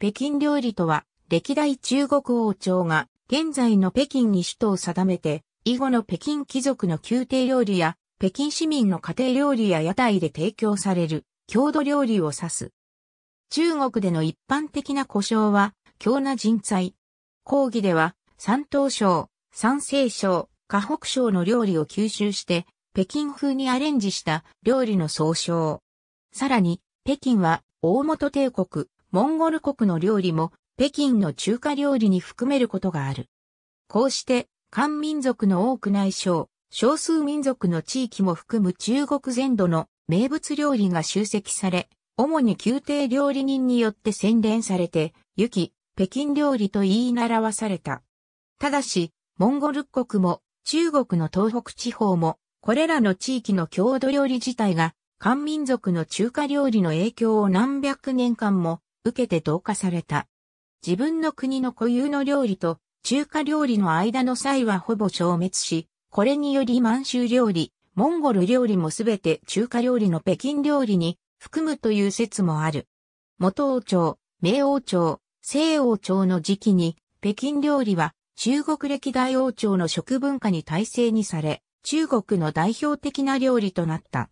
北京料理とは、歴代中国王朝が、現在の北京に首都を定めて、以後の北京貴族の宮廷料理や、北京市民の家庭料理や屋台で提供される、郷土料理を指す。中国での一般的な故障は、京な人材。講義では、山東省、山西省、河北省の料理を吸収して、北京風にアレンジした料理の総称。さらに、北京は大元帝国、モンゴル国の料理も北京の中華料理に含めることがある。こうして、漢民族の多く内省、少数民族の地域も含む中国全土の名物料理が集積され、主に宮廷料理人によって洗練されて、雪、北京料理と言い習わされた。ただし、モンゴル国も中国の東北地方も、これらの地域の郷土料理自体が、漢民族の中華料理の影響を何百年間も受けて同化された。自分の国の固有の料理と中華料理の間の際はほぼ消滅し、これにより満州料理、モンゴル料理もすべて中華料理の北京料理に含むという説もある。元王朝、明王朝、西王朝の時期に北京料理は中国歴代王朝の食文化に体制にされ、中国の代表的な料理となった。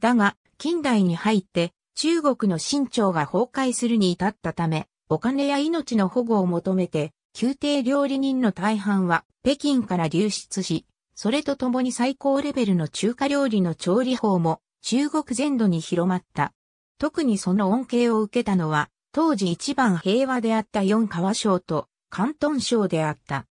だが、近代に入って中国の清朝が崩壊するに至ったため、お金や命の保護を求めて、宮廷料理人の大半は北京から流出し、それと共に最高レベルの中華料理の調理法も中国全土に広まった。特にその恩恵を受けたのは、当時一番平和であった四川省と広東省であった。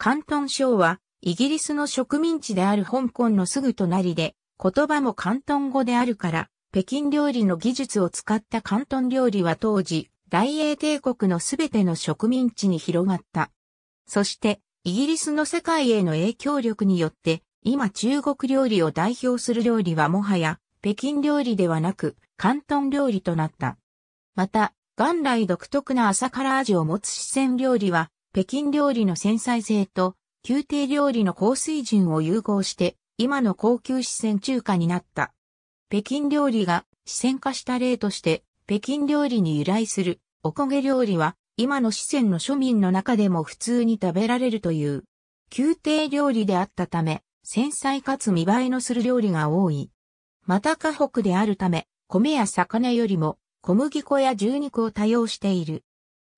広東省は、イギリスの植民地である香港のすぐ隣で、言葉も広東語であるから、北京料理の技術を使った広東料理は当時、大英帝国のすべての植民地に広がった。そして、イギリスの世界への影響力によって、今中国料理を代表する料理はもはや、北京料理ではなく、広東料理となった。また、元来独特な朝から味を持つ四川料理は、北京料理の繊細性と、宮廷料理の高水準を融合して、今の高級四川中華になった。北京料理が四川化した例として、北京料理に由来するおこげ料理は、今の四川の庶民の中でも普通に食べられるという、宮廷料理であったため、繊細かつ見栄えのする料理が多い。また河北であるため、米や魚よりも小麦粉や牛肉を多用している。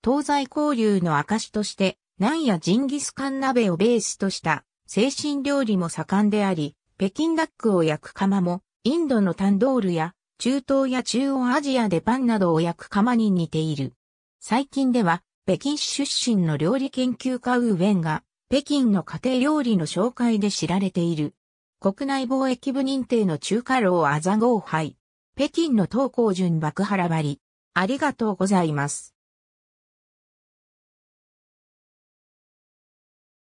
東西交流の証として、南やジンギスカン鍋をベースとした精神料理も盛んであり、北京ダックを焼く釜もインドのタンドールや中東や中央アジアでパンなどを焼く釜に似ている。最近では、北京市出身の料理研究家ウーウェンが、北京の家庭料理の紹介で知られている。国内貿易部認定の中華楼アザゴーハイ。北京の東高順爆払張り。ありがとうございます。